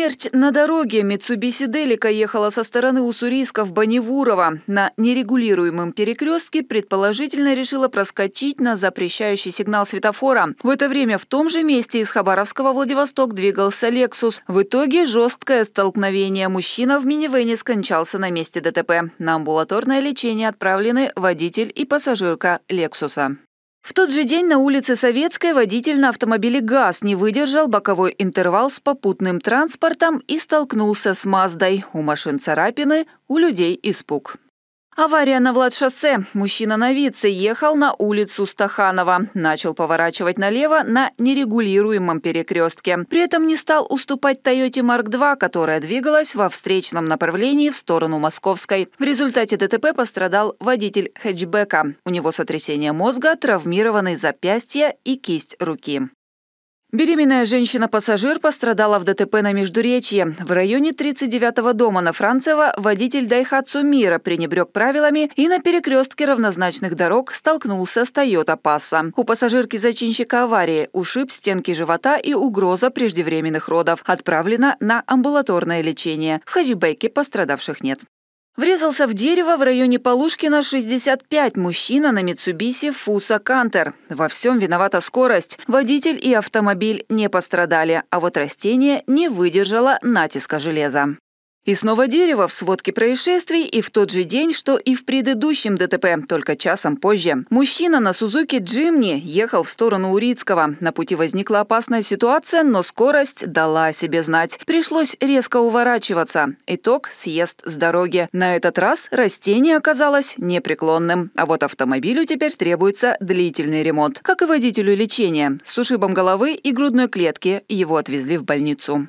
Смерть на дороге Митсубиси Делика ехала со стороны Уссурийска в Баневурово. На нерегулируемом перекрестке предположительно решила проскочить на запрещающий сигнал светофора. В это время в том же месте из Хабаровского Владивосток двигался «Лексус». В итоге жесткое столкновение. Мужчина в минивене скончался на месте ДТП. На амбулаторное лечение отправлены водитель и пассажирка «Лексуса». В тот же день на улице Советской водитель на автомобиле «ГАЗ» не выдержал боковой интервал с попутным транспортом и столкнулся с «Маздой». У машин царапины, у людей испуг. Авария на Владшоссе. Мужчина на вице ехал на улицу Стаханова. Начал поворачивать налево на нерегулируемом перекрестке. При этом не стал уступать Тойоте Марк 2, которая двигалась во встречном направлении в сторону Московской. В результате ДТП пострадал водитель хэтчбека. У него сотрясение мозга, травмированные запястья и кисть руки. Беременная женщина-пассажир пострадала в ДТП на Междуречье. В районе 39-го дома на Францево водитель Дайхатсу Мира пренебрег правилами и на перекрестке равнозначных дорог столкнулся с Тойота Пасса. У пассажирки зачинщика аварии ушиб стенки живота и угроза преждевременных родов. Отправлена на амбулаторное лечение. В хачбеке пострадавших нет. Врезался в дерево в районе Полушкина 65 мужчина на Митсубиси Фуса Кантер. Во всем виновата скорость. Водитель и автомобиль не пострадали, а вот растение не выдержало натиска железа. И снова дерево в сводке происшествий и в тот же день, что и в предыдущем ДТП, только часом позже. Мужчина на Сузуке Джимни ехал в сторону Урицкого. На пути возникла опасная ситуация, но скорость дала о себе знать. Пришлось резко уворачиваться. Итог – съезд с дороги. На этот раз растение оказалось непреклонным. А вот автомобилю теперь требуется длительный ремонт. Как и водителю лечения. С ушибом головы и грудной клетки его отвезли в больницу.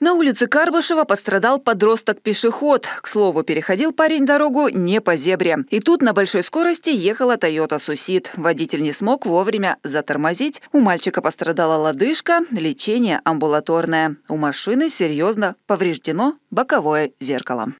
На улице Карбышева пострадал подросток-пешеход. К слову, переходил парень дорогу не по зебре. И тут на большой скорости ехала Toyota Сусид. Водитель не смог вовремя затормозить. У мальчика пострадала лодыжка, лечение амбулаторное. У машины серьезно повреждено боковое зеркало.